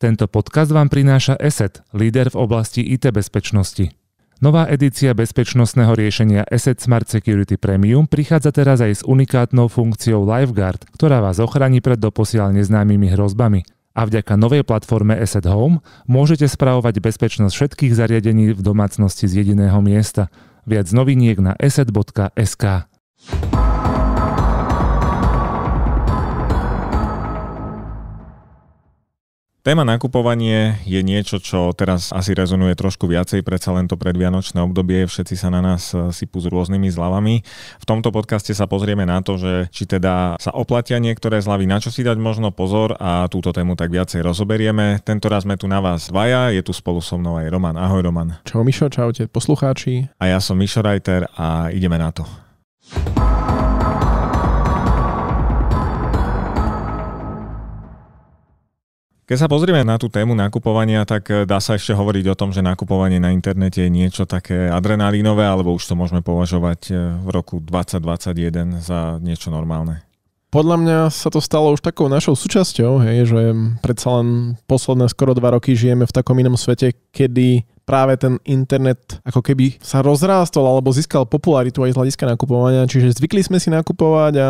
Tento podcast vám prináša ESET, líder v oblasti IT bezpečnosti. Nová edícia bezpečnostného riešenia ESET Smart Security Premium prichádza teraz aj s unikátnou funkciou Lifeguard, ktorá vás ochráni pred doposiaľ neznámymi hrozbami. A vďaka novej platforme ESET Home môžete spravovať bezpečnosť všetkých zariadení v domácnosti z jediného miesta. Viac noviniek na eset.sk. Téma nakupovanie je niečo, čo teraz asi rezonuje trošku viacej, predsa len to predvianočné obdobie, všetci sa na nás eh, sypú s rôznymi zľavami. V tomto podcaste sa pozrieme na to, že či teda sa oplatia niektoré zľavy, na čo si dať možno pozor a túto tému tak viacej rozoberieme. Tento raz sme tu na vás dvaja, je tu spolu so mnou aj Roman. Ahoj Roman. Čau Mišo, čaute poslucháči. A ja som Mišo Rajter a ideme na to. Keď sa pozrieme na tú tému nakupovania, tak eh, dá sa ešte hovoriť o tom, že nakupovanie na internete je niečo také adrenalínové, alebo už to môžeme považovať eh, v roku 2021 za niečo normálne? Podľa mňa sa to stalo už takou našou súčasťou, hej, že predsa len posledné skoro dva roky žijeme v takom inom svete, kedy práve ten internet ako keby sa rozrástol alebo získal popularitu aj z hľadiska nakupovania, čiže zvykli sme si nakupovať a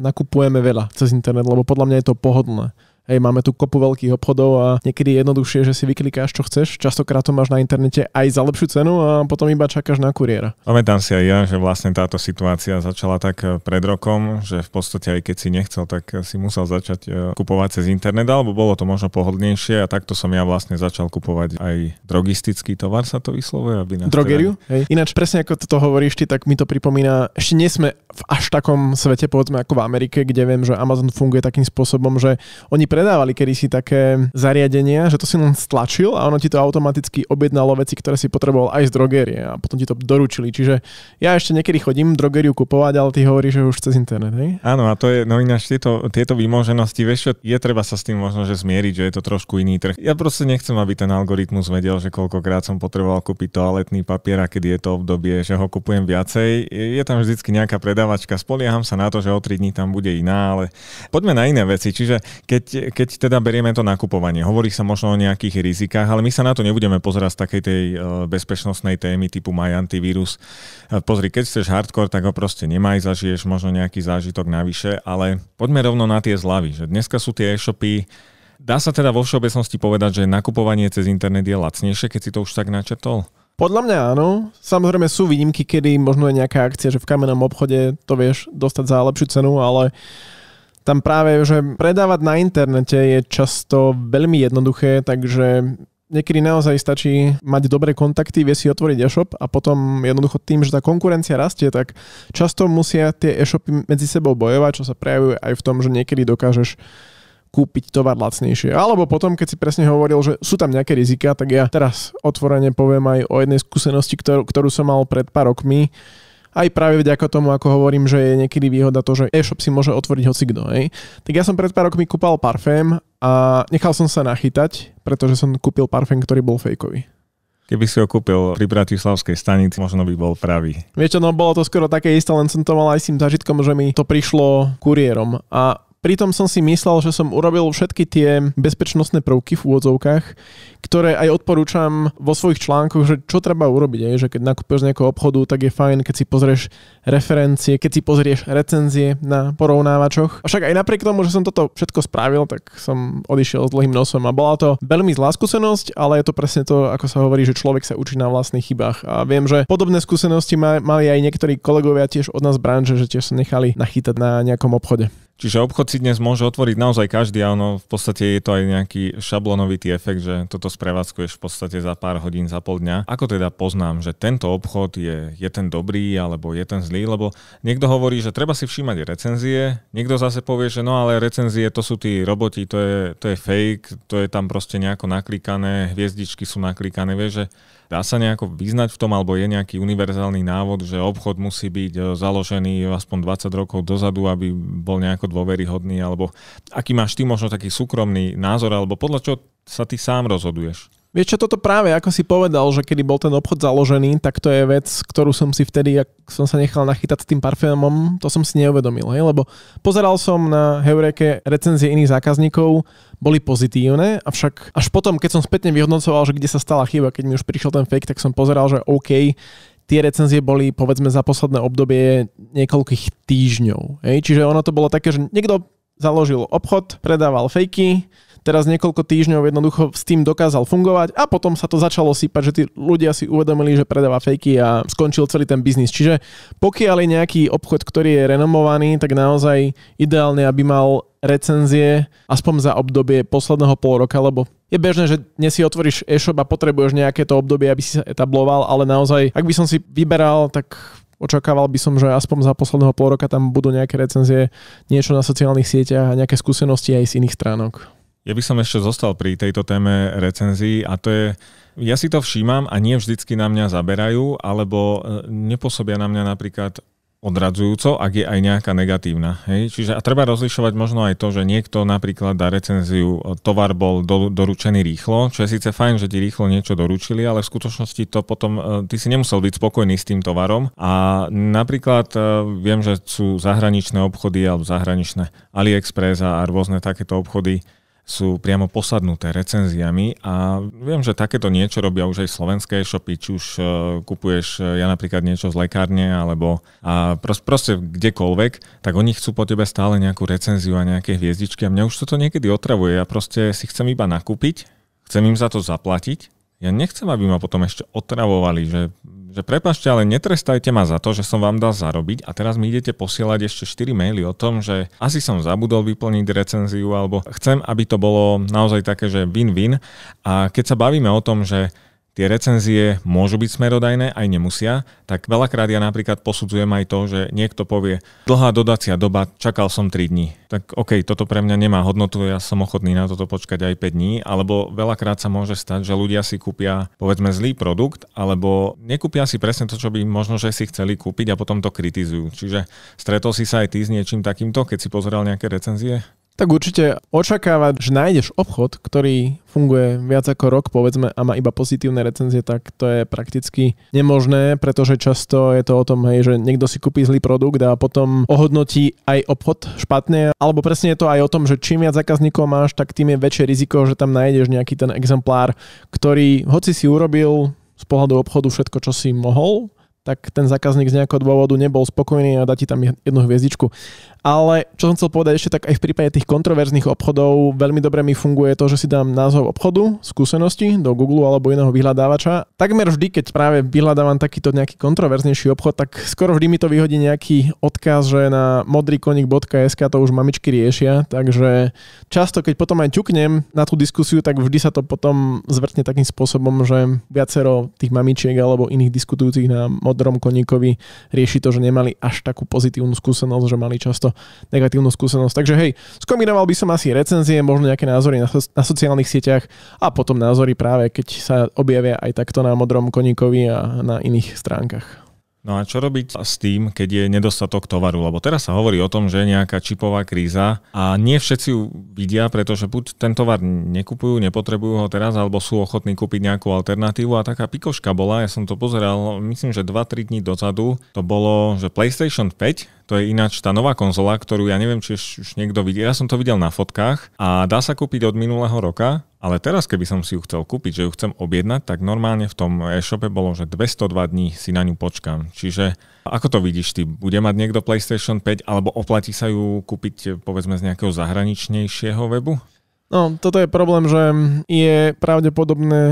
nakupujeme veľa cez internet, lebo podľa mňa je to pohodlné hej, máme tu kopu veľkých obchodov a niekedy je jednoduchšie, že si vyklikáš, čo chceš. Častokrát to máš na internete aj za lepšiu cenu a potom iba čakáš na kuriéra. Pamätám si aj ja, že vlastne táto situácia začala tak eh, pred rokom, že v podstate aj keď si nechcel, tak eh, si musel začať eh, kupovať cez internet, alebo bolo to možno pohodlnejšie a takto som ja vlastne začal kupovať aj drogistický tovar, sa to vyslovuje. Aby Drogeriu? Teda... Hej. Ináč presne ako to hovoríš ty, tak mi to pripomína, ešte nie sme v až takom svete, povedzme ako v Amerike, kde viem, že Amazon funguje takým spôsobom, že oni pre predávali kedysi také zariadenia, že to si len stlačil a ono ti to automaticky objednalo veci, ktoré si potreboval aj z drogerie a potom ti to doručili. Čiže ja ešte niekedy chodím drogeriu kupovať, ale ty hovoríš, že už cez internet, hej? Áno, a to je, no ináč tieto, tieto vymoženosti, vieš čo, je treba sa s tým možno že zmieriť, že je to trošku iný trh. Ja proste nechcem, aby ten algoritmus vedel, že koľkokrát som potreboval kúpiť toaletný papier a kedy je to obdobie, že ho kupujem viacej. Je tam vždycky nejaká predávačka, spolieham sa na to, že o 3 dní tam bude iná, ale poďme na iné veci. Čiže keď keď teda berieme to nakupovanie, hovorí sa možno o nejakých rizikách, ale my sa na to nebudeme pozerať z takej tej e, bezpečnostnej témy typu maj antivírus. E, pozri, keď chceš hardcore, tak ho proste nemaj, zažiješ možno nejaký zážitok navyše, ale poďme rovno na tie zlavy. Že dneska sú tie e-shopy Dá sa teda vo všeobecnosti povedať, že nakupovanie cez internet je lacnejšie, keď si to už tak načetol. Podľa mňa áno. Samozrejme sú výnimky, kedy možno je nejaká akcia, že v kamennom obchode to vieš dostať za lepšiu cenu, ale tam práve, že predávať na internete je často veľmi jednoduché, takže niekedy naozaj stačí mať dobré kontakty, vie si otvoriť e-shop a potom jednoducho tým, že tá konkurencia rastie, tak často musia tie e-shopy medzi sebou bojovať, čo sa prejavuje aj v tom, že niekedy dokážeš kúpiť tovar lacnejšie. Alebo potom, keď si presne hovoril, že sú tam nejaké rizika, tak ja teraz otvorene poviem aj o jednej skúsenosti, ktorú, ktorú som mal pred pár rokmi, aj práve vďaka tomu, ako hovorím, že je niekedy výhoda to, že e-shop si môže otvoriť hocikto. Hej. Tak ja som pred pár rokmi kúpal parfém a nechal som sa nachytať, pretože som kúpil parfém, ktorý bol fejkový. Keby si ho kúpil pri Bratislavskej stanici, možno by bol pravý. Vieš čo, no bolo to skoro také isté, len som to mal aj s tým zažitkom, že mi to prišlo kuriérom. A pritom som si myslel, že som urobil všetky tie bezpečnostné prvky v úvodzovkách, ktoré aj odporúčam vo svojich článkoch, že čo treba urobiť, Aj, že keď nakúpiš z nejakého obchodu, tak je fajn, keď si pozrieš referencie, keď si pozrieš recenzie na porovnávačoch. Avšak aj napriek tomu, že som toto všetko spravil, tak som odišiel s dlhým nosom a bola to veľmi zlá skúsenosť, ale je to presne to, ako sa hovorí, že človek sa učí na vlastných chybách. A viem, že podobné skúsenosti mali aj niektorí kolegovia tiež od nás branže, že tiež sa nechali nachytať na nejakom obchode. Čiže obchod si dnes môže otvoriť naozaj každý a ono v podstate je to aj nejaký šablonovitý efekt, že toto sprevádzkuješ v podstate za pár hodín, za pol dňa. Ako teda poznám, že tento obchod je, je ten dobrý alebo je ten zlý, lebo niekto hovorí, že treba si všímať recenzie, niekto zase povie, že no ale recenzie to sú tí roboti, to je, to je fake, to je tam proste nejako naklikané, hviezdičky sú naklikané, vieš, že Dá sa nejako vyznať v tom, alebo je nejaký univerzálny návod, že obchod musí byť e, založený aspoň 20 rokov dozadu, aby bol nejako dôveryhodný, alebo aký máš ty možno taký súkromný názor, alebo podľa čo sa ty sám rozhoduješ? Vieš čo, toto práve, ako si povedal, že kedy bol ten obchod založený, tak to je vec, ktorú som si vtedy, ak som sa nechal nachytať s tým parfémom, to som si neuvedomil, hej? lebo pozeral som na Heureke recenzie iných zákazníkov, boli pozitívne, avšak až potom, keď som spätne vyhodnocoval, že kde sa stala chyba, keď mi už prišiel ten fake, tak som pozeral, že OK, tie recenzie boli povedzme za posledné obdobie niekoľkých týždňov. Hej? Čiže ono to bolo také, že niekto založil obchod, predával fejky, teraz niekoľko týždňov jednoducho s tým dokázal fungovať a potom sa to začalo sypať, že tí ľudia si uvedomili, že predáva fejky a skončil celý ten biznis. Čiže pokiaľ je nejaký obchod, ktorý je renomovaný, tak naozaj ideálne, aby mal recenzie aspoň za obdobie posledného pol roka, lebo je bežné, že dnes si otvoríš e-shop a potrebuješ nejaké to obdobie, aby si sa etabloval, ale naozaj, ak by som si vyberal, tak očakával by som, že aspoň za posledného pol roka tam budú nejaké recenzie, niečo na sociálnych sieťach a nejaké skúsenosti aj z iných stránok. Ja by som ešte zostal pri tejto téme recenzií a to je, ja si to všímam a nie vždycky na mňa zaberajú, alebo e, nepôsobia na mňa napríklad odradzujúco, ak je aj nejaká negatívna. Hej? Čiže a treba rozlišovať možno aj to, že niekto napríklad dá recenziu, e, tovar bol do, doručený rýchlo, čo je síce fajn, že ti rýchlo niečo doručili, ale v skutočnosti to potom, e, ty si nemusel byť spokojný s tým tovarom. A napríklad viem, že sú zahraničné obchody alebo zahraničné AliExpress a rôzne takéto obchody, sú priamo posadnuté recenziami a viem, že takéto niečo robia už aj slovenské e-shopy, či už e, kupuješ e, ja napríklad niečo z lekárne alebo a proste, proste kdekoľvek, tak oni chcú po tebe stále nejakú recenziu a nejaké hviezdičky a mňa už toto niekedy otravuje. Ja proste si chcem iba nakúpiť, chcem im za to zaplatiť, ja nechcem, aby ma potom ešte otravovali, že že prepašte, ale netrestajte ma za to, že som vám dal zarobiť a teraz mi idete posielať ešte 4 maily o tom, že asi som zabudol vyplniť recenziu alebo chcem, aby to bolo naozaj také, že win-win. A keď sa bavíme o tom, že tie recenzie môžu byť smerodajné, aj nemusia, tak veľakrát ja napríklad posudzujem aj to, že niekto povie, dlhá dodacia doba, čakal som 3 dní. Tak OK, toto pre mňa nemá hodnotu, ja som ochotný na toto počkať aj 5 dní, alebo veľakrát sa môže stať, že ľudia si kúpia povedzme zlý produkt, alebo nekúpia si presne to, čo by možno, že si chceli kúpiť a potom to kritizujú. Čiže stretol si sa aj ty s niečím takýmto, keď si pozeral nejaké recenzie? Tak určite očakávať, že nájdeš obchod, ktorý funguje viac ako rok, povedzme, a má iba pozitívne recenzie, tak to je prakticky nemožné, pretože často je to o tom, hej, že niekto si kúpi zlý produkt a potom ohodnotí aj obchod špatne, alebo presne je to aj o tom, že čím viac zákazníkov máš, tak tým je väčšie riziko, že tam nájdeš nejaký ten exemplár, ktorý hoci si urobil z pohľadu obchodu všetko, čo si mohol, tak ten zákazník z nejakého dôvodu nebol spokojný a dá ti tam jednu hviezdičku. Ale čo som chcel povedať ešte, tak aj v prípade tých kontroverzných obchodov veľmi dobre mi funguje to, že si dám názov obchodu, skúsenosti do Google alebo iného vyhľadávača. Takmer vždy, keď práve vyhľadávam takýto nejaký kontroverznejší obchod, tak skoro vždy mi to vyhodí nejaký odkaz, že na modrykonik.sk to už mamičky riešia, takže často, keď potom aj ťuknem na tú diskusiu, tak vždy sa to potom zvrtne takým spôsobom, že viacero tých mamičiek alebo iných diskutujúcich na modrom koníkovi rieši to, že nemali až takú pozitívnu skúsenosť, že mali často možno negatívnu skúsenosť. Takže hej, skombinoval by som asi recenzie, možno nejaké názory na, so, na sociálnych sieťach a potom názory práve, keď sa objavia aj takto na modrom koníkovi a na iných stránkach. No a čo robiť s tým, keď je nedostatok tovaru? Lebo teraz sa hovorí o tom, že je nejaká čipová kríza a nie všetci ju vidia, pretože buď ten tovar nekupujú, nepotrebujú ho teraz, alebo sú ochotní kúpiť nejakú alternatívu. A taká pikoška bola, ja som to pozeral, myslím, že 2-3 dní dozadu, to bolo, že PlayStation 5 to je ináč tá nová konzola, ktorú ja neviem, či už niekto videl. Ja som to videl na fotkách a dá sa kúpiť od minulého roka ale teraz, keby som si ju chcel kúpiť, že ju chcem objednať, tak normálne v tom e-shope bolo, že 202 dní si na ňu počkam. Čiže ako to vidíš ty? Bude mať niekto PlayStation 5 alebo oplatí sa ju kúpiť povedzme z nejakého zahraničnejšieho webu? No, toto je problém, že je pravdepodobné,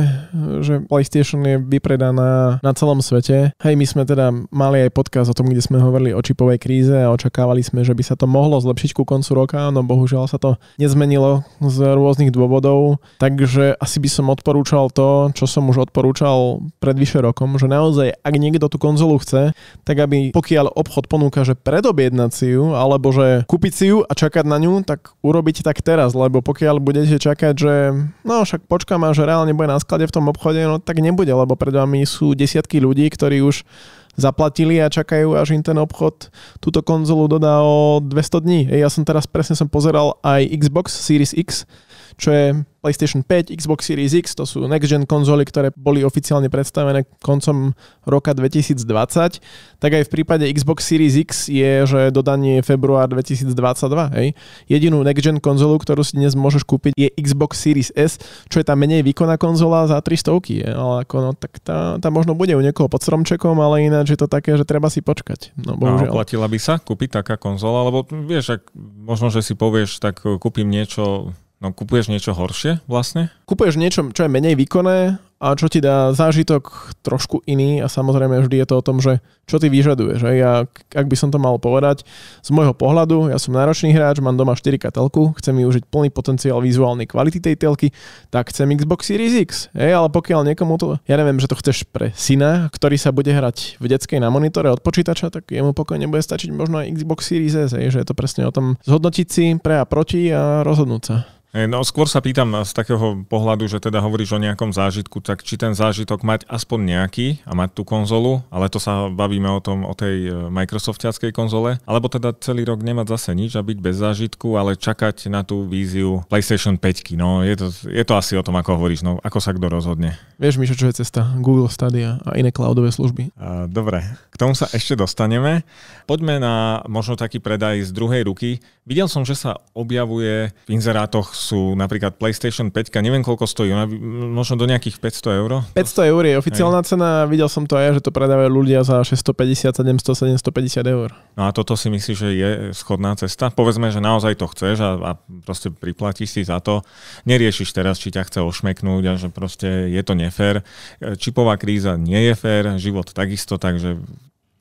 že PlayStation je vypredaná na celom svete. Hej, my sme teda mali aj podcast o tom, kde sme hovorili o čipovej kríze a očakávali sme, že by sa to mohlo zlepšiť ku koncu roka, no bohužiaľ sa to nezmenilo z rôznych dôvodov, takže asi by som odporúčal to, čo som už odporúčal pred vyše rokom, že naozaj, ak niekto tú konzolu chce, tak aby pokiaľ obchod ponúka, že predobjednať si ju, alebo že kúpiť si ju a čakať na ňu, tak urobiť tak teraz, lebo pokiaľ budete čakať, že no však počkám a že reálne bude na sklade v tom obchode, no tak nebude, lebo pred vami sú desiatky ľudí, ktorí už zaplatili a čakajú, až im ten obchod túto konzolu dodá o 200 dní. Ja som teraz presne som pozeral aj Xbox Series X, čo je PlayStation 5, Xbox Series X, to sú next-gen konzoly, ktoré boli oficiálne predstavené koncom roka 2020, tak aj v prípade Xbox Series X je, že dodanie je február 2022. Hej. Jedinú next-gen konzolu, ktorú si dnes môžeš kúpiť, je Xbox Series S, čo je tá menej výkonná konzola za 300, ale ako, no, tak tá, tá možno bude u niekoho pod stromčekom, ale ináč je to také, že treba si počkať. No, bohužiaľ. A oplatila by sa kúpiť taká konzola, lebo vieš, ak, možno, že si povieš, tak kúpim niečo No kupuješ niečo horšie vlastne? Kupuješ niečo, čo je menej výkonné a čo ti dá zážitok trošku iný a samozrejme vždy je to o tom, že čo ty vyžaduješ. že Ja, ak by som to mal povedať, z môjho pohľadu, ja som náročný hráč, mám doma 4K telku, chcem využiť plný potenciál vizuálnej kvality tej telky, tak chcem Xbox Series X. Hej? Ale pokiaľ niekomu to, ja neviem, že to chceš pre syna, ktorý sa bude hrať v detskej na monitore od počítača, tak jemu pokojne bude stačiť možno aj Xbox Series S, hej? že je to presne o tom zhodnotiť si pre a proti a rozhodnúť sa. No skôr sa pýtam z takého pohľadu, že teda hovoríš o nejakom zážitku, tak či ten zážitok mať aspoň nejaký a mať tú konzolu, ale to sa bavíme o tom, o tej e, Microsoftiackej konzole, alebo teda celý rok nemať zase nič a byť bez zážitku, ale čakať na tú víziu PlayStation 5. No je to, je to asi o tom, ako hovoríš, no ako sa kto rozhodne. Vieš, Mišo, čo je cesta? Google Stadia a iné cloudové služby. A, dobre, k tomu sa ešte dostaneme. Poďme na možno taký predaj z druhej ruky. Videl som, že sa objavuje, v inzerátoch sú napríklad PlayStation 5, neviem koľko stojí, možno do nejakých 500 eur. 500 eur je oficiálna aj. cena, videl som to aj, že to predávajú ľudia za 650, 700, 750 eur. No a toto si myslíš, že je schodná cesta? Povedzme, že naozaj to chceš a, a proste priplatíš si za to. Neriešiš teraz, či ťa chce ošmeknúť a že proste je to nefér. E, čipová kríza nie je fér, život takisto, takže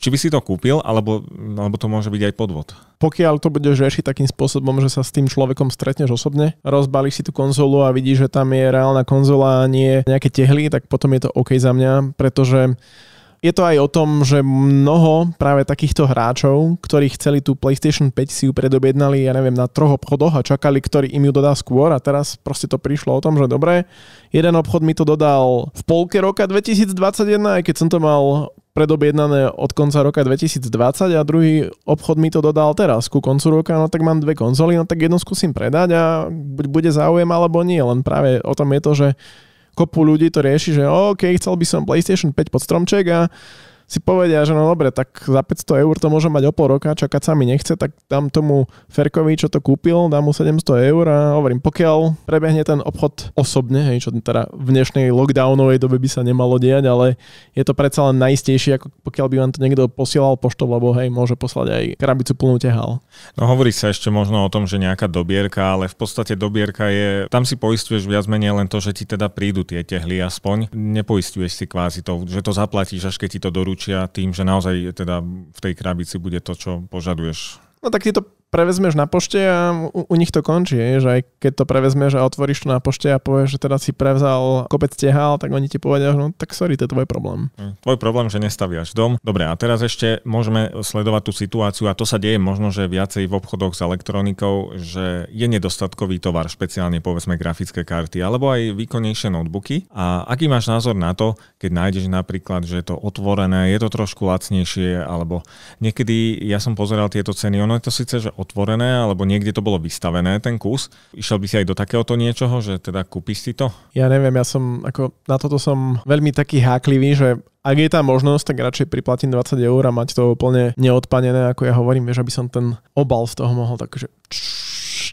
či by si to kúpil, alebo, alebo to môže byť aj podvod? Pokiaľ to budeš riešiť takým spôsobom, že sa s tým človekom stretneš osobne, rozbalíš si tú konzolu a vidíš, že tam je reálna konzola a nie nejaké tehly, tak potom je to OK za mňa, pretože je to aj o tom, že mnoho práve takýchto hráčov, ktorí chceli tú PlayStation 5 si ju predobjednali, ja neviem, na troch obchodoch a čakali, ktorý im ju dodá skôr a teraz proste to prišlo o tom, že dobre, jeden obchod mi to dodal v polke roka 2021, aj keď som to mal predobjednané od konca roka 2020 a druhý obchod mi to dodal teraz ku koncu roka, no tak mám dve konzoly, no tak jednu skúsim predať a buď bude záujem alebo nie, len práve o tom je to, že kopu ľudí to rieši, že OK, chcel by som PlayStation 5 pod stromček a si povedia, že no dobre, tak za 500 eur to môžem mať o pol roka, čakať sa mi nechce, tak dám tomu Ferkovi, čo to kúpil, dám mu 700 eur a hovorím, pokiaľ prebehne ten obchod osobne, hej, čo teda v dnešnej lockdownovej dobe by sa nemalo diať, ale je to predsa len najistejšie, ako pokiaľ by vám to niekto posielal poštou, lebo hej, môže poslať aj krabicu plnú tehal. No hovorí sa ešte možno o tom, že nejaká dobierka, ale v podstate dobierka je, tam si poistuješ viac menej len to, že ti teda prídu tie tehly aspoň. Nepoistuješ si kvázi to, že to zaplatíš, až keď ti to doručí vylúčia tým, že naozaj teda v tej krabici bude to, čo požaduješ. No tak tieto prevezmeš na pošte a u, u nich to končí, že aj keď to prevezmeš a otvoríš to na pošte a povieš, že teda si prevzal kopec tehal, tak oni ti povedia, že no tak sorry, to je tvoj problém. Hm, tvoj problém, že nestaviaš dom. Dobre, a teraz ešte môžeme sledovať tú situáciu a to sa deje možno, že viacej v obchodoch s elektronikou, že je nedostatkový tovar, špeciálne povedzme grafické karty alebo aj výkonnejšie notebooky. A aký máš názor na to, keď nájdeš napríklad, že je to otvorené, je to trošku lacnejšie alebo niekedy ja som pozeral tieto ceny, ono je to síce, že otvorené, alebo niekde to bolo vystavené, ten kus. Išiel by si aj do takéhoto niečoho, že teda kúpiš si to? Ja neviem, ja som, ako na toto som veľmi taký háklivý, že ak je tá možnosť, tak radšej priplatím 20 eur a mať to úplne neodpanené, ako ja hovorím, vieš, aby som ten obal z toho mohol takže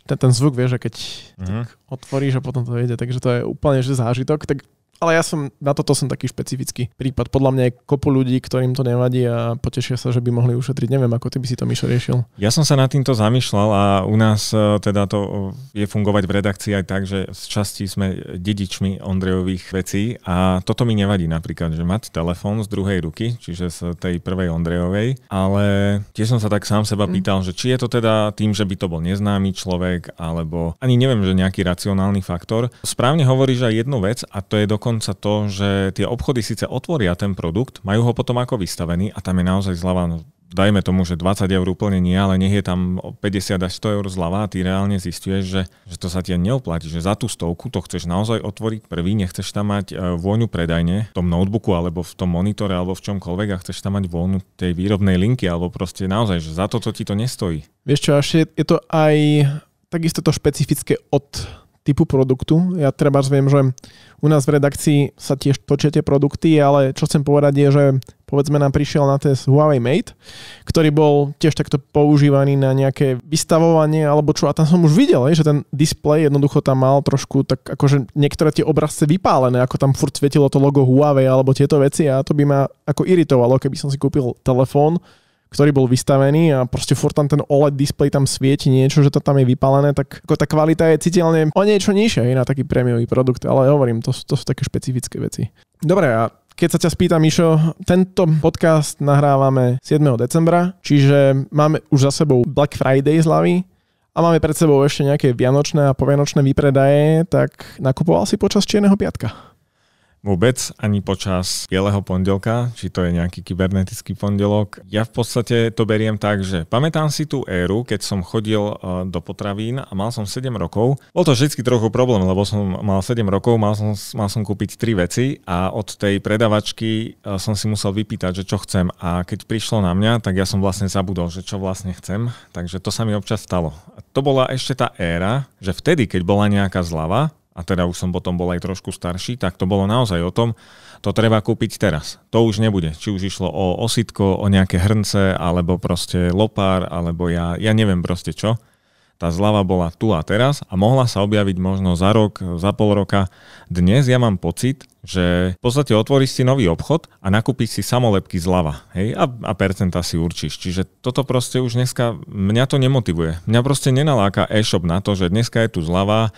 ten, ten zvuk, vieš, že keď mm. tak otvoríš a potom to ide, takže to je úplne že zážitok, tak ale ja som, na toto som taký špecifický prípad. Podľa mňa je kopu ľudí, ktorým to nevadí a potešia sa, že by mohli ušetriť. Neviem, ako ty by si to, myšlo riešil. Ja som sa nad týmto zamýšľal a u nás e, teda to je fungovať v redakcii aj tak, že z časti sme dedičmi Ondrejových vecí a toto mi nevadí napríklad, že mať telefón z druhej ruky, čiže z tej prvej Ondrejovej, ale tiež som sa tak sám seba mhm. pýtal, mm. že či je to teda tým, že by to bol neznámy človek, alebo ani neviem, že nejaký racionálny faktor. Správne hovoríš aj jednu vec a to je dokonca dokonca to, že tie obchody síce otvoria ten produkt, majú ho potom ako vystavený a tam je naozaj zľava, no, dajme tomu, že 20 eur úplne nie, ale nech je tam 50 až 100 eur zľava a ty reálne zistuješ, že, že to sa ti neoplatí, že za tú stovku to chceš naozaj otvoriť prvý, nechceš tam mať e, vôňu predajne v tom notebooku alebo v tom monitore alebo v čomkoľvek a chceš tam mať vôňu tej výrobnej linky alebo proste naozaj, že za toto ti to nestojí. Vieš čo, až je, je to aj takisto to špecifické od typu produktu. Ja treba viem, že u nás v redakcii sa tiež točia tie produkty, ale čo chcem povedať je, že povedzme nám prišiel na test Huawei Mate, ktorý bol tiež takto používaný na nejaké vystavovanie alebo čo. A tam som už videl, že ten displej jednoducho tam mal trošku tak akože niektoré tie obrazce vypálené, ako tam furt svietilo to logo Huawei alebo tieto veci a to by ma ako iritovalo, keby som si kúpil telefón, ktorý bol vystavený a proste furt tam ten OLED display tam svieti niečo, že to tam je vypálené, tak ako tá kvalita je citeľne o niečo nižšia na taký prémiový produkt, ale hovorím, to, to sú také špecifické veci. Dobre, a keď sa ťa spýtam, Mišo, tento podcast nahrávame 7. decembra, čiže máme už za sebou Black Friday hlavy a máme pred sebou ešte nejaké vianočné a povianočné výpredaje, tak nakupoval si počas Čierneho piatka? Vôbec ani počas bieleho pondelka, či to je nejaký kybernetický pondelok. Ja v podstate to beriem tak, že pamätám si tú éru, keď som chodil eh, do potravín a mal som 7 rokov. Bol to vždy trochu problém, lebo som mal 7 rokov, mal som, mal som kúpiť 3 veci a od tej predavačky eh, som si musel vypýtať, že čo chcem. A keď prišlo na mňa, tak ja som vlastne zabudol, že čo vlastne chcem. Takže to sa mi občas stalo. To bola ešte tá éra, že vtedy, keď bola nejaká zlava, a teda už som potom bol aj trošku starší, tak to bolo naozaj o tom, to treba kúpiť teraz. To už nebude. Či už išlo o ositko, o nejaké hrnce, alebo proste lopár, alebo ja, ja neviem proste čo tá zľava bola tu a teraz a mohla sa objaviť možno za rok, za pol roka. Dnes ja mám pocit, že v podstate otvoríš si nový obchod a nakúpiš si samolepky zľava hej, a, a percenta si určíš. Čiže toto proste už dneska, mňa to nemotivuje. Mňa proste nenaláka e-shop na to, že dneska je tu zľava,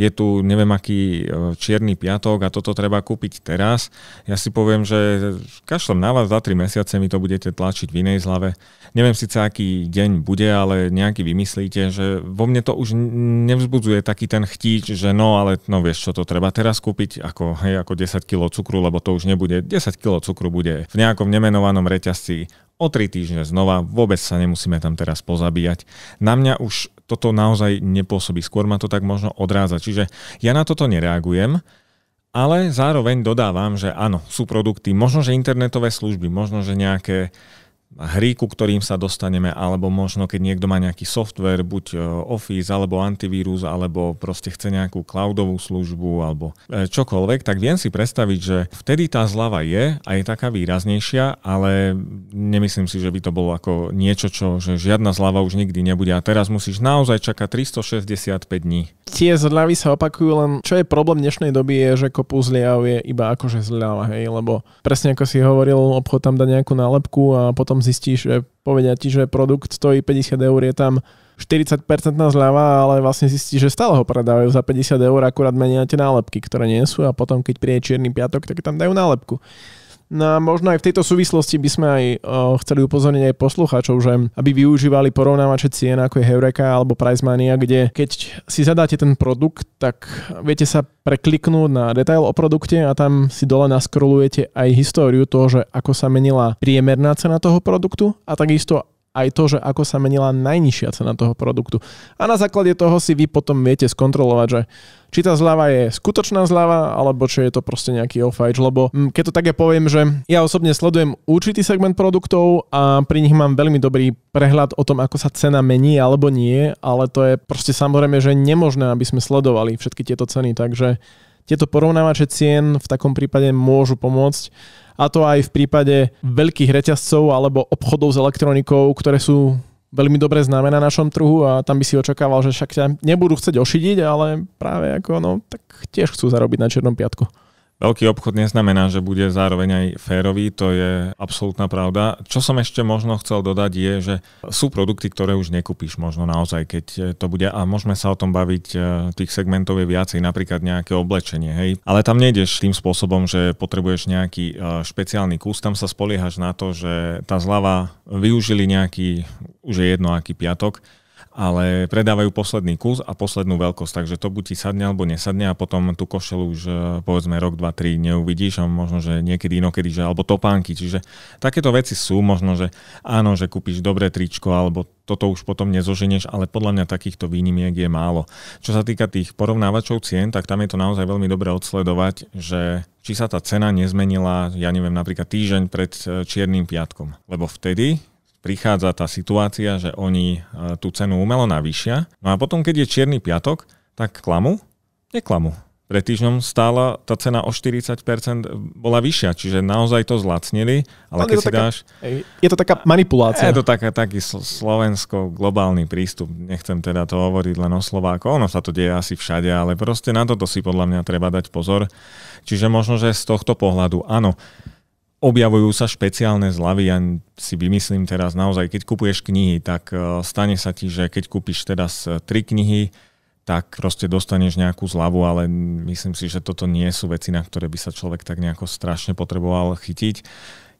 je tu neviem aký e, čierny piatok a toto treba kúpiť teraz. Ja si poviem, že kašlem na vás, za 3 mesiace mi to budete tlačiť v inej zlave. Neviem síce, aký deň bude, ale nejaký vymyslíte, že vo mne to už nevzbudzuje taký ten chtíč, že no, ale no vieš, čo to treba teraz kúpiť, ako, hej, ako 10 kg cukru, lebo to už nebude. 10 kg cukru bude v nejakom nemenovanom reťazci o 3 týždne znova, vôbec sa nemusíme tam teraz pozabíjať. Na mňa už toto naozaj nepôsobí, skôr ma to tak možno odráza. Čiže ja na toto nereagujem, ale zároveň dodávam, že áno, sú produkty, možno, že internetové služby, možno, že nejaké hry, ku ktorým sa dostaneme, alebo možno keď niekto má nejaký software, buď e, Office, alebo antivírus, alebo proste chce nejakú cloudovú službu, alebo e, čokoľvek, tak viem si predstaviť, že vtedy tá zlava je a je taká výraznejšia, ale nemyslím si, že by to bolo ako niečo, čo že žiadna zlava už nikdy nebude. A teraz musíš naozaj čakať 365 dní. Tie zľavy sa opakujú, len čo je problém dnešnej doby je, že kopu zľav je iba akože zľava, hej, lebo presne ako si hovoril, obchod tam dá nejakú nálepku a potom zistíš, že povedia ti, že produkt stojí 50 eur, je tam 40% zľava, ale vlastne zistíš, že stále ho predávajú za 50 eur, akurát menia tie nálepky, ktoré nie sú a potom, keď príde čierny piatok, tak tam dajú nálepku. No a možno aj v tejto súvislosti by sme aj o, chceli upozorniť aj poslucháčov, že aby využívali porovnávače cien ako je Heureka alebo Pricemania, kde keď si zadáte ten produkt, tak viete sa prekliknúť na detail o produkte a tam si dole naskrolujete aj históriu toho, že ako sa menila priemerná cena toho produktu a takisto aj to, že ako sa menila najnižšia cena toho produktu. A na základe toho si vy potom viete skontrolovať, že či tá zľava je skutočná zľava, alebo či je to proste nejaký ofajč, lebo mm, keď to také ja poviem, že ja osobne sledujem určitý segment produktov a pri nich mám veľmi dobrý prehľad o tom, ako sa cena mení alebo nie, ale to je proste samozrejme, že nemožné, aby sme sledovali všetky tieto ceny, takže tieto porovnávače cien v takom prípade môžu pomôcť a to aj v prípade veľkých reťazcov alebo obchodov s elektronikou, ktoré sú veľmi dobre známe na našom trhu a tam by si očakával, že však ťa nebudú chcieť ošidiť, ale práve ako no, tak tiež chcú zarobiť na Černom piatku. Veľký obchod neznamená, že bude zároveň aj férový, to je absolútna pravda. Čo som ešte možno chcel dodať je, že sú produkty, ktoré už nekúpíš možno naozaj, keď e, to bude a môžeme sa o tom baviť, e, tých segmentov je viacej, napríklad nejaké oblečenie, hej. Ale tam nejdeš tým spôsobom, že potrebuješ nejaký e, špeciálny kus, tam sa spoliehaš na to, že tá zlava využili nejaký, už je jedno aký piatok, ale predávajú posledný kus a poslednú veľkosť, takže to buď ti sadne alebo nesadne a potom tú košelu už e, povedzme rok, dva, tri neuvidíš a možno, že niekedy inokedy, že alebo topánky, čiže takéto veci sú možno, že áno, že kúpiš dobré tričko alebo toto už potom nezoženieš, ale podľa mňa takýchto výnimiek je málo. Čo sa týka tých porovnávačov cien, tak tam je to naozaj veľmi dobre odsledovať, že či sa tá cena nezmenila, ja neviem, napríklad týždeň pred e, Čiernym piatkom. Lebo vtedy prichádza tá situácia, že oni e, tú cenu umelo navýšia. No a potom, keď je čierny piatok, tak klamu? Neklamu. Pre týždňom stála tá cena o 40% e, bola vyššia, čiže naozaj to zlacnili, ale, no, keď si taká, dáš... Je to taká manipulácia. Je to taká, taký slovensko-globálny prístup. Nechcem teda to hovoriť len o Slováko. ono sa to deje asi všade, ale proste na toto si podľa mňa treba dať pozor. Čiže možno, že z tohto pohľadu, áno, objavujú sa špeciálne zľavy, ja si vymyslím teraz naozaj, keď kupuješ knihy, tak e, stane sa ti, že keď kúpiš teraz e, tri knihy, tak proste dostaneš nejakú zľavu, ale myslím si, že toto nie sú veci, na ktoré by sa človek tak nejako strašne potreboval chytiť.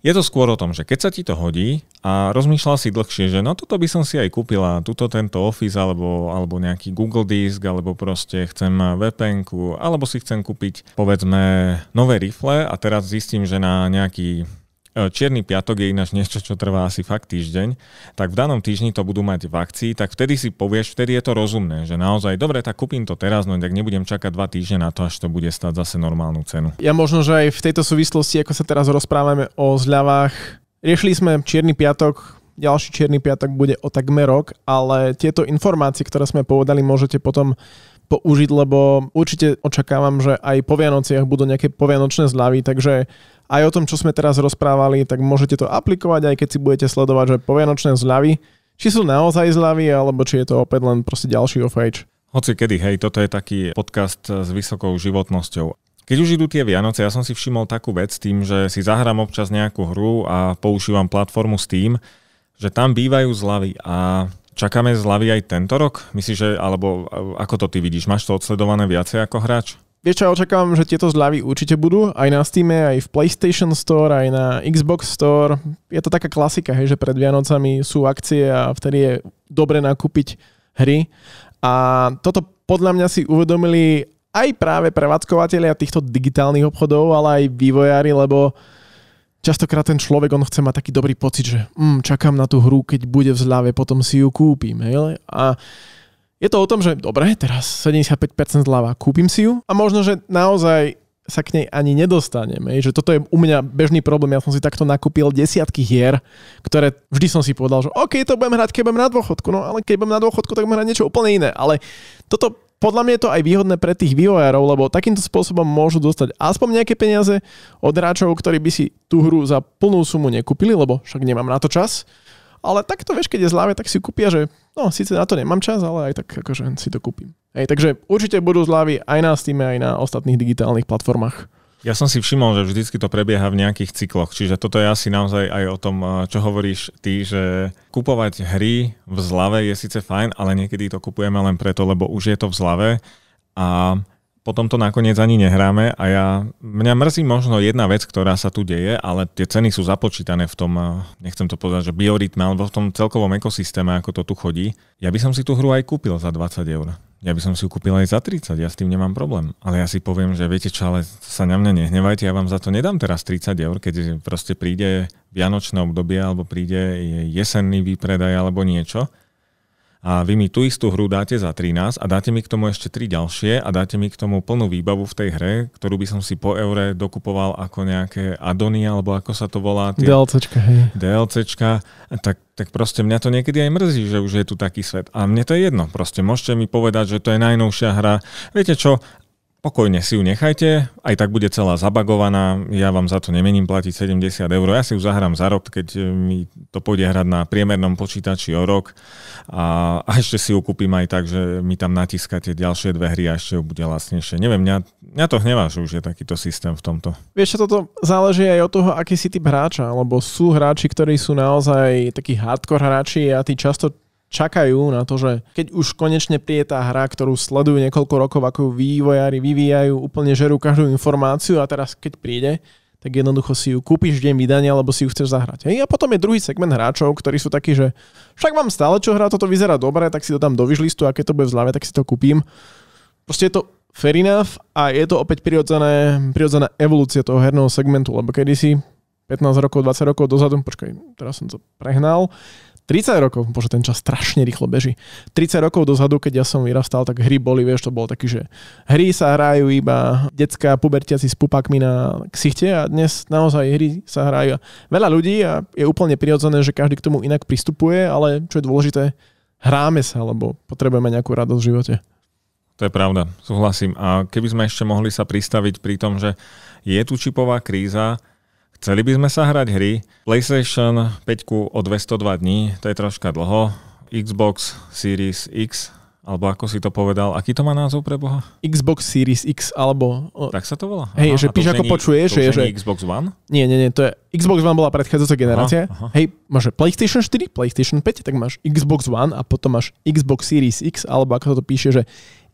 Je to skôr o tom, že keď sa ti to hodí a rozmýšľal si dlhšie, že no toto by som si aj kúpila, tuto tento Office alebo, alebo nejaký Google disk, alebo proste chcem vpn alebo si chcem kúpiť povedzme nové rifle a teraz zistím, že na nejaký E, čierny piatok je ináč niečo, čo trvá asi fakt týždeň, tak v danom týždni to budú mať v akcii, tak vtedy si povieš, vtedy je to rozumné, že naozaj, dobre, tak kúpim to teraz, no tak nebudem čakať dva týždne na to, až to bude stať zase normálnu cenu. Ja možno, že aj v tejto súvislosti, ako sa teraz rozprávame o zľavách, riešili sme Čierny piatok, ďalší Čierny piatok bude o takmer rok, ale tieto informácie, ktoré sme povedali, môžete potom použiť, lebo určite očakávam, že aj po Vianociach budú nejaké povianočné zľavy, takže aj o tom, čo sme teraz rozprávali, tak môžete to aplikovať, aj keď si budete sledovať, že povianočné zľavy, či sú naozaj zľavy, alebo či je to opäť len proste ďalší off-age. Hoci kedy, hej, toto je taký podcast s vysokou životnosťou. Keď už idú tie Vianoce, ja som si všimol takú vec tým, že si zahrám občas nejakú hru a používam platformu Steam, že tam bývajú zľavy a čakáme zľavy aj tento rok? Myslíš, že, alebo e, ako to ty vidíš, máš to odsledované viacej ako hráč? Vieš čo, ja očakávam, že tieto zľavy určite budú, aj na Steam, aj v PlayStation Store, aj na Xbox Store. Je to taká klasika, hej, že pred Vianocami sú akcie a vtedy je dobre nakúpiť hry. A toto podľa mňa si uvedomili aj práve prevádzkovateľia týchto digitálnych obchodov, ale aj vývojári, lebo častokrát ten človek, on chce mať taký dobrý pocit, že mm, čakám na tú hru, keď bude v zľave, potom si ju kúpim. Hej? A je to o tom, že dobre, teraz 75% zľava, kúpim si ju a možno, že naozaj sa k nej ani nedostaneme. Že toto je u mňa bežný problém. Ja som si takto nakúpil desiatky hier, ktoré vždy som si povedal, že OK, to budem hrať, keď budem na dôchodku. No ale keď budem na dôchodku, tak budem hrať niečo úplne iné. Ale toto podľa mňa je to aj výhodné pre tých vývojárov, lebo takýmto spôsobom môžu dostať aspoň nejaké peniaze od hráčov, ktorí by si tú hru za plnú sumu nekúpili, lebo však nemám na to čas. Ale takto vieš, keď je zľave, tak si kúpia, že no, síce na to nemám čas, ale aj tak akože si to kúpim. Hej, takže určite budú zľavy aj na Steam, aj na ostatných digitálnych platformách. Ja som si všimol, že vždycky to prebieha v nejakých cykloch, čiže toto je asi naozaj aj o tom, eh, čo hovoríš ty, že kupovať hry v zlave je síce fajn, ale niekedy to kupujeme len preto, lebo už je to v zlave a potom to nakoniec ani nehráme a ja, mňa mrzí možno jedna vec, ktorá sa tu deje, ale tie ceny sú započítané v tom, eh, nechcem to povedať, že biorytme, alebo v tom celkovom ekosystéme, ako to tu chodí. Ja by som si tú hru aj kúpil za 20 eur. Ja by som si ju kúpil aj za 30, ja s tým nemám problém. Ale ja si poviem, že viete čo, ale sa na mňa nehnevajte, ja vám za to nedám teraz 30 eur, keď proste príde vianočné obdobie alebo príde jesenný výpredaj alebo niečo a vy mi tú istú hru dáte za 13 a dáte mi k tomu ešte 3 ďalšie a dáte mi k tomu plnú výbavu v tej hre, ktorú by som si po eure dokupoval ako nejaké adony, alebo ako sa to volá. Tie... DLCčka, hej. DLCčka, tak, tak proste mňa to niekedy aj mrzí, že už je tu taký svet. A mne to je jedno, proste môžete mi povedať, že to je najnovšia hra. Viete čo, pokojne si ju nechajte, aj tak bude celá zabagovaná, ja vám za to nemením platiť 70 eur, ja si ju zahrám za rok, keď e, mi to pôjde hrať na priemernom počítači o rok a, a ešte si ju kúpim aj tak, že mi tam natiskate ďalšie dve hry a ešte ju bude lacnejšie. Neviem, mňa, mňa to hnevá, že už je takýto systém v tomto. Vieš, čo toto záleží aj od toho, aký si typ hráča, lebo sú hráči, ktorí sú naozaj takí hardcore hráči a tí často čakajú na to, že keď už konečne príde tá hra, ktorú sledujú niekoľko rokov, ako ju vývojári vyvíjajú, úplne žerú každú informáciu a teraz keď príde, tak jednoducho si ju kúpiš v deň vydania, lebo si ju chceš zahrať. Hej, a potom je druhý segment hráčov, ktorí sú takí, že však mám stále čo hrať, toto vyzerá dobre, tak si to tam do vyžlistu a keď to bude v zlave, tak si to kúpim. Proste je to fair enough a je to opäť prirodzené, prirodzená evolúcia toho herného segmentu, lebo kedysi 15 rokov, 20 rokov dozadu, počkaj, teraz som to prehnal, 30 rokov, bože ten čas strašne rýchlo beží. 30 rokov dozadu, keď ja som vyrastal, tak hry boli, vieš, to bolo taký, že hry sa hrajú iba detská pubertiaci s pupákmi na ksichte a dnes naozaj hry sa hrajú veľa ľudí a je úplne prirodzené, že každý k tomu inak pristupuje, ale čo je dôležité, hráme sa, lebo potrebujeme nejakú radosť v živote. To je pravda, súhlasím. A keby sme ešte mohli sa pristaviť pri tom, že je tu čipová kríza, Chceli by sme sa hrať hry. PlayStation 5 o 202 dní, to je troška dlho. Xbox Series X, alebo ako si to povedal, aký to má názov pre Boha? Xbox Series X, alebo... Tak sa to volá? Hej, aha, že píš ako počuješ, že... je, že... Xbox One? Nie, nie, nie, to je... Xbox One bola predchádzajúca generácia. Aha, aha. Hej, máš PlayStation 4, PlayStation 5, tak máš Xbox One a potom máš Xbox Series X, alebo ako sa to píše, že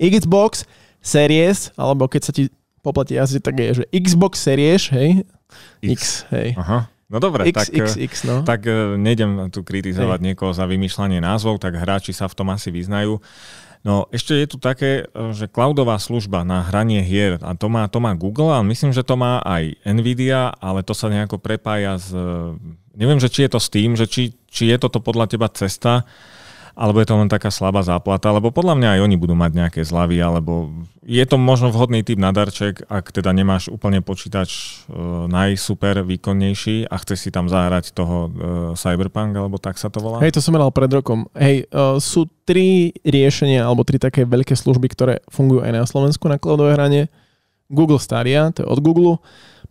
Xbox Series, alebo keď sa ti poplatí asi tak je, že Xbox Series, hej? X, X hej. Aha. No dobre, X, tak, X, eh, X, no. tak eh, nejdem tu kritizovať Hej. niekoho za vymýšľanie názvov, tak hráči sa v tom asi vyznajú. No ešte je tu také, eh, že cloudová služba na hranie hier, a to má, to má Google, a myslím, že to má aj Nvidia, ale to sa nejako prepája s... Neviem, že či je to s tým, že či, či je toto podľa teba cesta, alebo je to len taká slabá záplata, lebo podľa mňa aj oni budú mať nejaké zľavy, alebo je to možno vhodný typ na darček, ak teda nemáš úplne počítač e, najsuper výkonnejší a chceš si tam zahrať toho e, Cyberpunk, alebo tak sa to volá. Hej, to som hral pred rokom. Hej, e, sú tri riešenia, alebo tri také veľké služby, ktoré fungujú aj na Slovensku na cloudové hranie. Google Stadia, to je od Google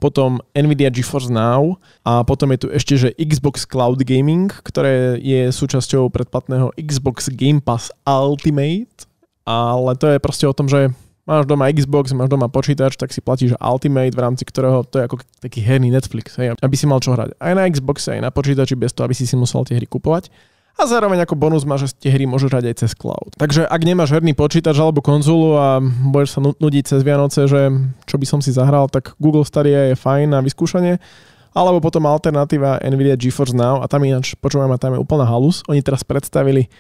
potom Nvidia GeForce Now a potom je tu ešte, že Xbox Cloud Gaming, ktoré je súčasťou predplatného Xbox Game Pass Ultimate, ale to je proste o tom, že máš doma Xbox, máš doma počítač, tak si platíš Ultimate, v rámci ktorého to je ako taký herný Netflix, hej, aby si mal čo hrať aj na Xboxe, aj na počítači, bez toho, aby si si musel tie hry kupovať a zároveň ako bonus máš, že tie hry môžeš hrať aj cez cloud. Takže ak nemáš herný počítač alebo konzolu a budeš sa nudiť cez Vianoce, že čo by som si zahral, tak Google Stadia je fajn na vyskúšanie. Alebo potom alternatíva Nvidia GeForce Now a tam ináč, počúvame, tam je úplná halus. Oni teraz predstavili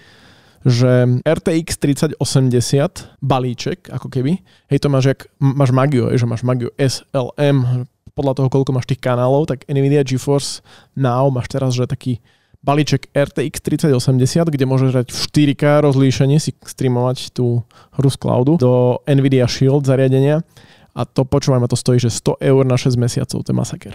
že RTX 3080 balíček, ako keby, hej, to máš, jak, máš Magio, že máš Magio SLM, podľa toho, koľko máš tých kanálov, tak Nvidia GeForce Now máš teraz, že taký balíček RTX 3080, kde môžeš hrať v 4K rozlíšení, si streamovať tú hru z cloudu do Nvidia Shield zariadenia a to počúvaj ma to stojí, že 100 eur na 6 mesiacov, to je masaker.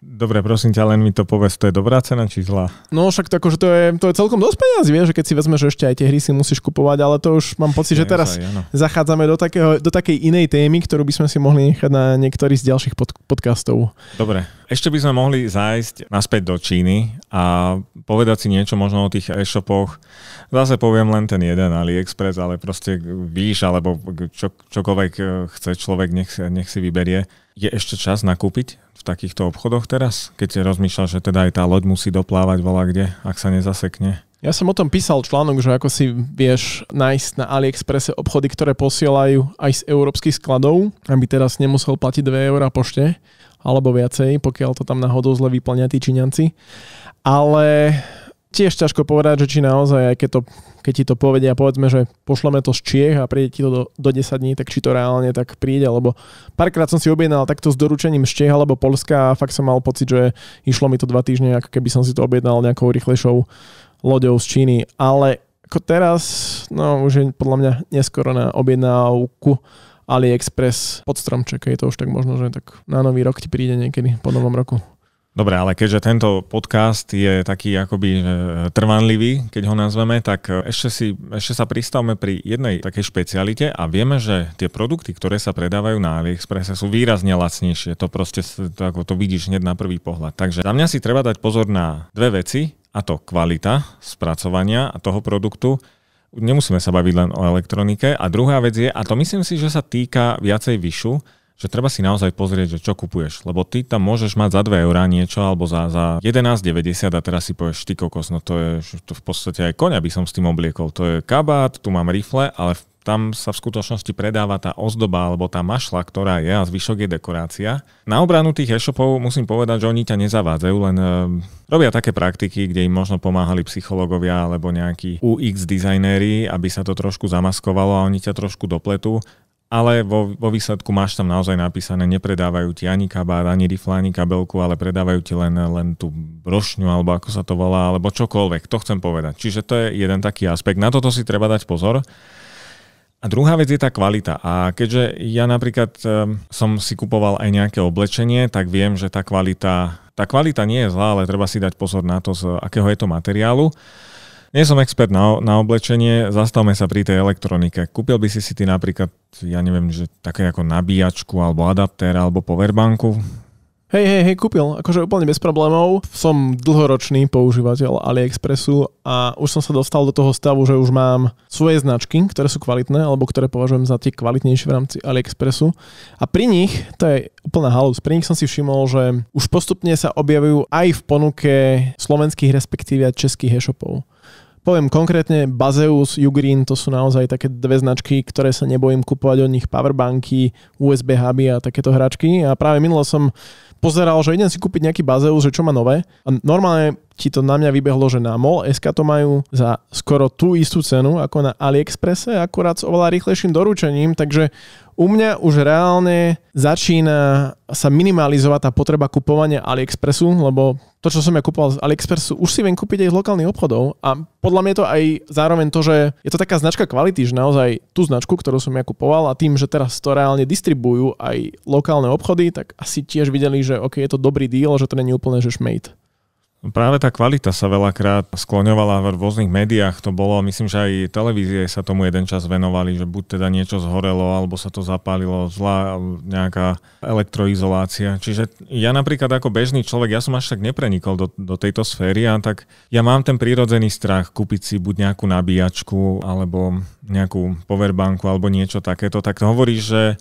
Dobre, prosím ťa, len mi to povedz, to je dobrá cena či zlá? No však to, akože to, je, to je celkom dosť peniazí, vieš, že keď si vezmeš ešte aj tie hry si musíš kupovať, ale to už mám pocit, že teraz aj, zachádzame do, takého, do takej inej témy, ktorú by sme si mohli nechať na niektorý z ďalších pod, podcastov. Dobre, ešte by sme mohli zájsť naspäť do Číny a povedať si niečo možno o tých e-shopoch. Zase poviem len ten jeden AliExpress, ale proste víš, alebo čo, čokoľvek e, chce človek, nech, nech si vyberie. Je ešte čas nakúpiť v takýchto obchodoch teraz, keď rozmýšľal, že teda aj tá loď musí doplávať vola kde, ak sa nezasekne? Ja som o tom písal článok, že ako si vieš nájsť na AliExpresse obchody, ktoré posielajú aj z európskych skladov, aby teraz nemusel platiť 2 eurá pošte, alebo viacej, pokiaľ to tam náhodou zle vyplňia tí Číňanci. Ale tiež ťažko povedať, že či naozaj, aj keď, to, keď ti to povedia, povedzme, že pošleme to z Čiech a príde ti to do, do 10 dní, tak či to reálne tak príde, lebo párkrát som si objednal takto s doručením z Čieha alebo Polska a fakt som mal pocit, že išlo mi to dva týždne, ako keby som si to objednal nejakou rýchlejšou loďou z Číny, ale ako teraz, no už je podľa mňa neskoro na objednávku AliExpress pod stromček, je to už tak možno, že tak na nový rok ti príde niekedy po novom roku. Dobre, ale keďže tento podcast je taký akoby e, trvanlivý, keď ho nazveme, tak ešte, si, ešte sa pristavme pri jednej takej špecialite a vieme, že tie produkty, ktoré sa predávajú na AliExpresse sú výrazne lacnejšie. To proste to, ako to vidíš hneď na prvý pohľad. Takže za mňa si treba dať pozor na dve veci, a to kvalita spracovania a toho produktu nemusíme sa baviť len o elektronike. A druhá vec je, a to myslím si, že sa týka viacej vyšu, že treba si naozaj pozrieť, že čo kupuješ, lebo ty tam môžeš mať za 2 eurá niečo alebo za, za 11,90 a teraz si povieš, ty kokos, no to je to v podstate aj koňa by som s tým obliekol, to je kabát, tu mám rifle, ale tam sa v skutočnosti predáva tá ozdoba alebo tá mašla, ktorá je a zvyšok je dekorácia. Na obranu tých e-shopov musím povedať, že oni ťa nezavádzajú, len e, robia také praktiky, kde im možno pomáhali psychológovia alebo nejakí UX dizajnéri, aby sa to trošku zamaskovalo a oni ťa trošku dopletú ale vo, vo výsledku máš tam naozaj napísané, nepredávajú ti ani kabát, ani rifle, ani kabelku, ale predávajú ti len, len tú brošňu, alebo ako sa to volá, alebo čokoľvek. To chcem povedať. Čiže to je jeden taký aspekt. Na toto si treba dať pozor. A druhá vec je tá kvalita. A keďže ja napríklad ehm, som si kupoval aj nejaké oblečenie, tak viem, že tá kvalita, tá kvalita nie je zlá, ale treba si dať pozor na to, z akého je to materiálu. Nie som expert na, na oblečenie, zastavme sa pri tej elektronike. Kúpil by si si ty napríklad, ja neviem, že také ako nabíjačku, alebo adaptér, alebo powerbanku? Hej, hej, hej, kúpil. Akože úplne bez problémov. Som dlhoročný používateľ AliExpressu a už som sa dostal do toho stavu, že už mám svoje značky, ktoré sú kvalitné, alebo ktoré považujem za tie kvalitnejšie v rámci AliExpressu. A pri nich, to je úplná halus, pri nich som si všimol, že už postupne sa objavujú aj v ponuke slovenských respektíve českých e-shopov. Poviem konkrétne, Bazeus, Ugreen, to sú naozaj také dve značky, ktoré sa nebojím kupovať od nich, powerbanky, USB huby a takéto hračky. A práve minulo som pozeral, že idem si kúpiť nejaký Bazeus, že čo má nové. A normálne ti to na mňa vybehlo, že na MOL.sk to majú za skoro tú istú cenu ako na AliExpresse, akorát s oveľa rýchlejším doručením, takže u mňa už reálne začína sa minimalizovať tá potreba kupovania AliExpressu, lebo to, čo som ja kupoval z AliExpressu, už si viem kúpiť aj z lokálnych obchodov a podľa mňa je to aj zároveň to, že je to taká značka kvality, že naozaj tú značku, ktorú som ja kupoval a tým, že teraz to reálne distribujú aj lokálne obchody, tak asi tiež videli, že ok, je to dobrý deal, že to není úplne že šmejt. Práve tá kvalita sa veľakrát skloňovala v rôznych médiách. To bolo, myslím, že aj televízie sa tomu jeden čas venovali, že buď teda niečo zhorelo, alebo sa to zapálilo, zlá nejaká elektroizolácia. Čiže ja napríklad ako bežný človek, ja som až tak neprenikol do, do tejto sféry a tak ja mám ten prírodzený strach kúpiť si buď nejakú nabíjačku, alebo nejakú powerbanku, alebo niečo takéto. Tak hovorí, že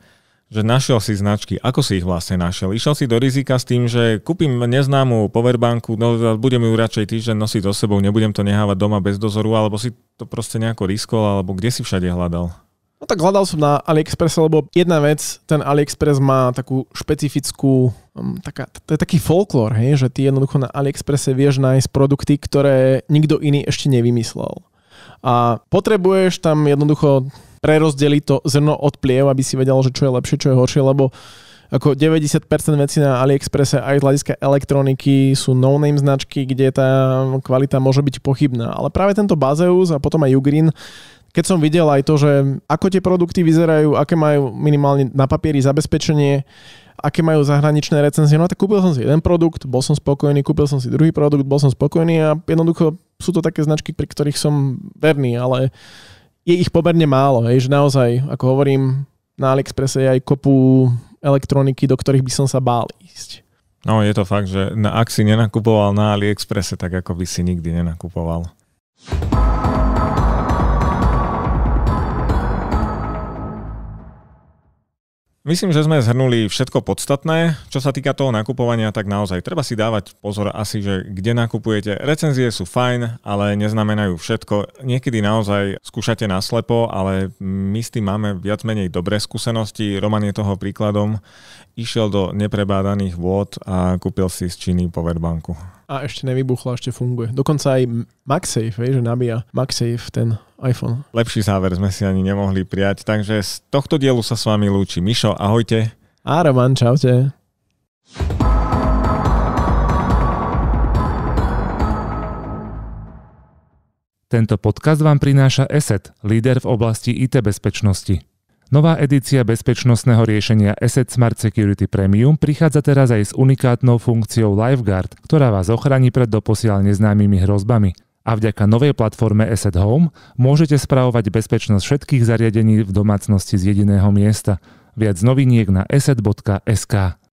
že našiel si značky. Ako si ich vlastne našiel? Išiel si do rizika s tým, že kúpim neznámu powerbanku, no budem ju radšej týždeň nosiť so sebou, nebudem to nehávať doma bez dozoru, alebo si to proste nejako riskol, alebo kde si všade hľadal? No tak hľadal som na AliExpress, lebo jedna vec, ten AliExpress má takú špecifickú, um, taká, to je taký folklór, hej, že ty jednoducho na AliExpresse vieš nájsť produkty, ktoré nikto iný ešte nevymyslel. A potrebuješ tam jednoducho prerozdeliť to zrno od pliev, aby si vedel, že čo je lepšie, čo je horšie, lebo ako 90% vecí na AliExpresse aj z hľadiska elektroniky sú no-name značky, kde tá kvalita môže byť pochybná. Ale práve tento Bazeus a potom aj Ugreen keď som videl aj to, že ako tie produkty vyzerajú, aké majú minimálne na papieri zabezpečenie, aké majú zahraničné recenzie, no tak kúpil som si jeden produkt, bol som spokojný, kúpil som si druhý produkt, bol som spokojný a jednoducho sú to také značky, pri ktorých som verný, ale je ich pomerne málo, hej, že naozaj, ako hovorím, na AliExpresse je aj kopu elektroniky, do ktorých by som sa bál ísť. No je to fakt, že ak si nenakupoval na AliExpresse, tak ako by si nikdy nenakupoval. Myslím, že sme zhrnuli všetko podstatné. Čo sa týka toho nakupovania, tak naozaj treba si dávať pozor asi, že kde nakupujete. Recenzie sú fajn, ale neznamenajú všetko. Niekedy naozaj skúšate naslepo, ale my s tým máme viac menej dobré skúsenosti. Roman je toho príkladom. Išiel do neprebádaných vôd a kúpil si z Číny powerbanku a ešte nevybuchla, ešte funguje. Dokonca aj MagSafe, vieš, že nabíja MagSafe ten iPhone. Lepší záver sme si ani nemohli prijať, takže z tohto dielu sa s vami lúči Mišo, ahojte. A Roman, čaute. Tento podcast vám prináša ESET, líder v oblasti IT bezpečnosti. Nová edícia bezpečnostného riešenia Asset Smart Security Premium prichádza teraz aj s unikátnou funkciou Lifeguard, ktorá vás ochráni pred doposiaľ neznámymi hrozbami. A vďaka novej platforme Asset Home môžete spravovať bezpečnosť všetkých zariadení v domácnosti z jediného miesta. Viac noviniek na asset.sk.